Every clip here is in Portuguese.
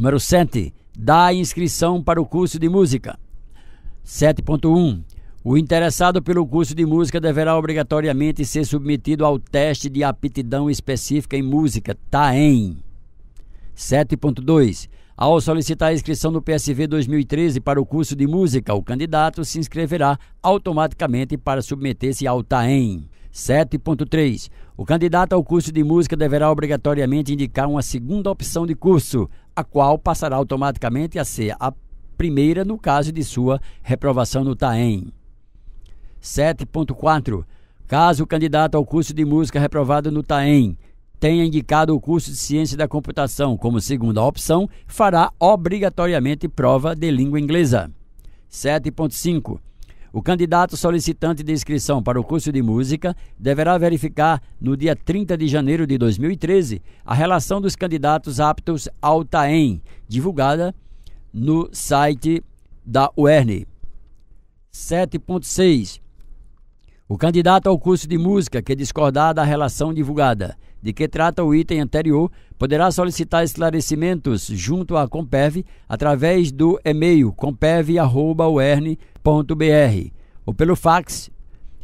Número 7. Dá inscrição para o curso de música. 7.1. O interessado pelo curso de música deverá obrigatoriamente ser submetido ao teste de aptidão específica em música, TAEM. Tá, 7.2. Ao solicitar a inscrição no PSV 2013 para o curso de música, o candidato se inscreverá automaticamente para submeter-se ao TAEM. Tá, 7.3. O candidato ao curso de música deverá obrigatoriamente indicar uma segunda opção de curso, a qual passará automaticamente a ser a primeira no caso de sua reprovação no TAEM. 7.4. Caso o candidato ao curso de música reprovado no TAEM tenha indicado o curso de Ciência da Computação como segunda opção, fará obrigatoriamente prova de língua inglesa. 7.5. O candidato solicitante de inscrição para o curso de música deverá verificar, no dia 30 de janeiro de 2013, a relação dos candidatos aptos ao TAEM, divulgada no site da UERN. 7.6. O candidato ao curso de música que discordar da relação divulgada de que trata o item anterior poderá solicitar esclarecimentos junto à Compev através do e-mail comperv@ern.br ou pelo fax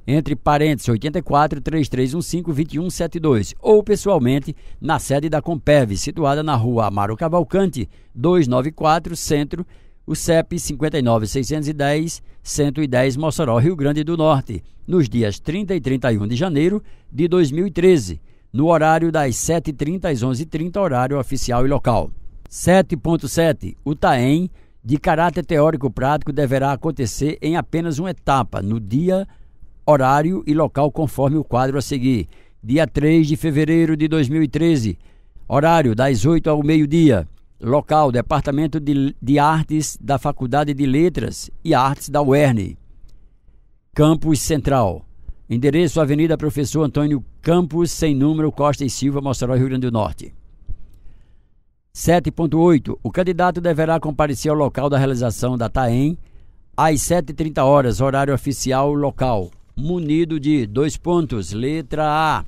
entre parênteses 84 3315 2172 ou pessoalmente na sede da Compev, situada na rua Amaro Cavalcante, 294 Centro, o CEP 59610 110 Mossoró, Rio Grande do Norte, nos dias 30 e 31 de janeiro de 2013 no horário das 7h30 às 11h30, horário oficial e local. 7.7. O TAEM, de caráter teórico prático, deverá acontecer em apenas uma etapa, no dia, horário e local, conforme o quadro a seguir. Dia 3 de fevereiro de 2013, horário das 8 ao meio-dia. Local, Departamento de, de, Artes da Faculdade de Letras e Artes da UERN. Campus Central. Endereço Avenida Professor Antônio Campos, sem número, Costa e Silva, Mossoró, Rio Grande do Norte. 7.8. O candidato deverá comparecer ao local da realização da TAEM às 7h30 horas, horário oficial local, munido de dois pontos, letra A.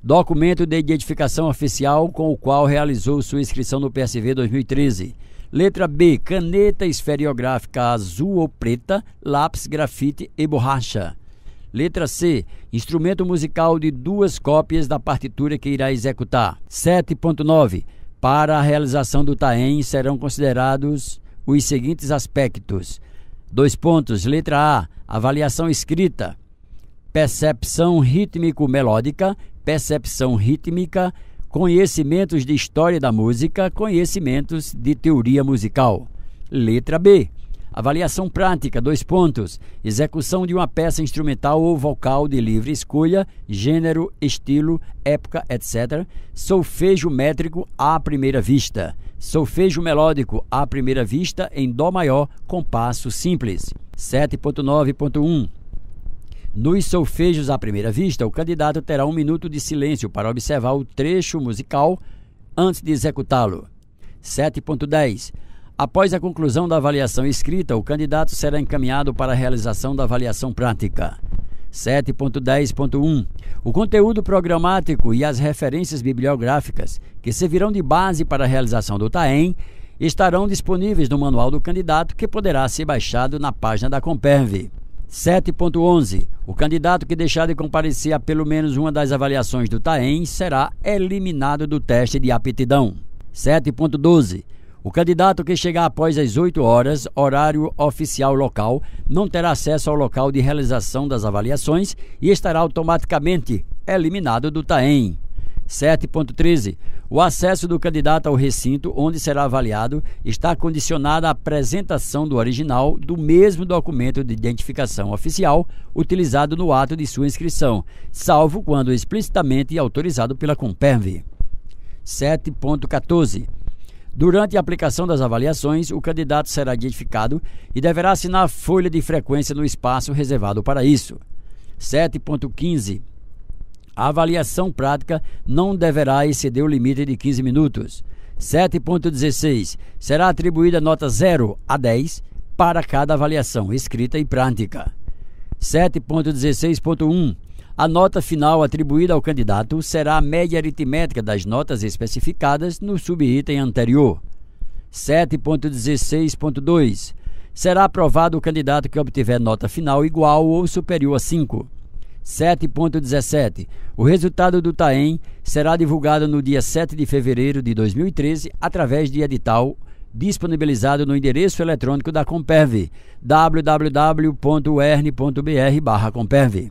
Documento de identificação oficial com o qual realizou sua inscrição no PSV 2013. Letra B. Caneta esferiográfica azul ou preta, lápis, grafite e borracha. Letra C. Instrumento musical de duas cópias da partitura que irá executar. 7.9. Para a realização do TAEM serão considerados os seguintes aspectos. Dois pontos. Letra A. Avaliação escrita. Percepção rítmico-melódica. Percepção rítmica. Conhecimentos de história da música. Conhecimentos de teoria musical. Letra B Avaliação prática, dois pontos. Execução de uma peça instrumental ou vocal de livre escolha, gênero, estilo, época, etc. Solfejo métrico à primeira vista. Solfejo melódico à primeira vista em Dó maior, compasso simples. 7.9.1 nos solfejos à primeira vista, o candidato terá um minuto de silêncio para observar o trecho musical antes de executá-lo. 7.10 Após a conclusão da avaliação escrita, o candidato será encaminhado para a realização da avaliação prática. 7.10.1 O conteúdo programático e as referências bibliográficas que servirão de base para a realização do TAEM estarão disponíveis no manual do candidato que poderá ser baixado na página da Comperv. 7.11 O candidato que deixar de comparecer a pelo menos uma das avaliações do TAEM será eliminado do teste de aptidão. 7.12 o candidato que chegar após as 8 horas, horário oficial local, não terá acesso ao local de realização das avaliações e estará automaticamente eliminado do TAEM. 7.13. O acesso do candidato ao recinto onde será avaliado está condicionado à apresentação do original do mesmo documento de identificação oficial utilizado no ato de sua inscrição, salvo quando explicitamente autorizado pela Comperv. 7.14. Durante a aplicação das avaliações, o candidato será identificado e deverá assinar a folha de frequência no espaço reservado para isso. 7.15 a avaliação prática não deverá exceder o limite de 15 minutos. 7.16. Será atribuída nota 0 a 10 para cada avaliação, escrita e prática. 7.16.1. A nota final atribuída ao candidato será a média aritmética das notas especificadas no subitem anterior. 7.16.2 Será aprovado o candidato que obtiver nota final igual ou superior a 5. 7.17. O resultado do TAEM será divulgado no dia 7 de fevereiro de 2013 através de edital disponibilizado no endereço eletrônico da Comperv www.ern.br/comperv.